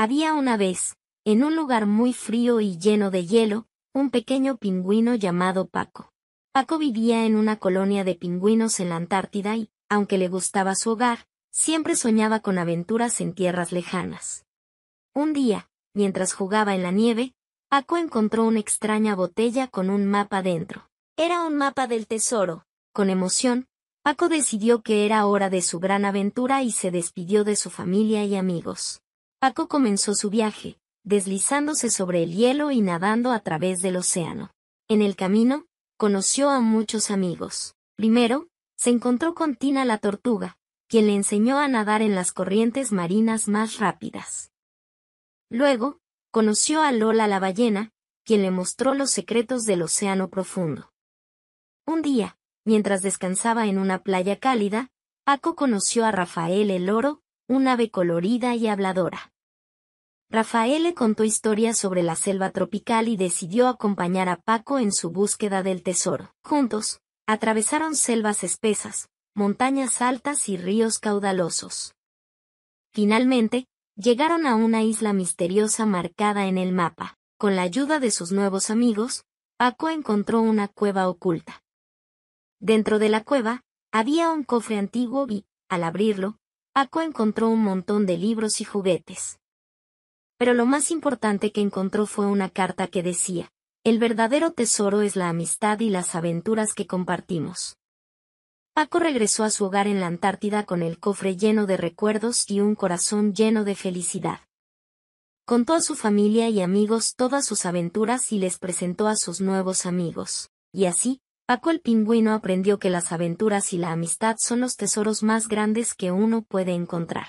Había una vez, en un lugar muy frío y lleno de hielo, un pequeño pingüino llamado Paco. Paco vivía en una colonia de pingüinos en la Antártida y, aunque le gustaba su hogar, siempre soñaba con aventuras en tierras lejanas. Un día, mientras jugaba en la nieve, Paco encontró una extraña botella con un mapa dentro. Era un mapa del tesoro. Con emoción, Paco decidió que era hora de su gran aventura y se despidió de su familia y amigos. Paco comenzó su viaje, deslizándose sobre el hielo y nadando a través del océano. En el camino, conoció a muchos amigos. Primero, se encontró con Tina la tortuga, quien le enseñó a nadar en las corrientes marinas más rápidas. Luego, conoció a Lola la ballena, quien le mostró los secretos del océano profundo. Un día, mientras descansaba en una playa cálida, Paco conoció a Rafael el Oro, un ave colorida y habladora. Rafael le contó historias sobre la selva tropical y decidió acompañar a Paco en su búsqueda del tesoro. Juntos, atravesaron selvas espesas, montañas altas y ríos caudalosos. Finalmente, llegaron a una isla misteriosa marcada en el mapa. Con la ayuda de sus nuevos amigos, Paco encontró una cueva oculta. Dentro de la cueva, había un cofre antiguo y, al abrirlo, Paco encontró un montón de libros y juguetes. Pero lo más importante que encontró fue una carta que decía, El verdadero tesoro es la amistad y las aventuras que compartimos. Paco regresó a su hogar en la Antártida con el cofre lleno de recuerdos y un corazón lleno de felicidad. Contó a su familia y amigos todas sus aventuras y les presentó a sus nuevos amigos, y así, Paco el pingüino aprendió que las aventuras y la amistad son los tesoros más grandes que uno puede encontrar.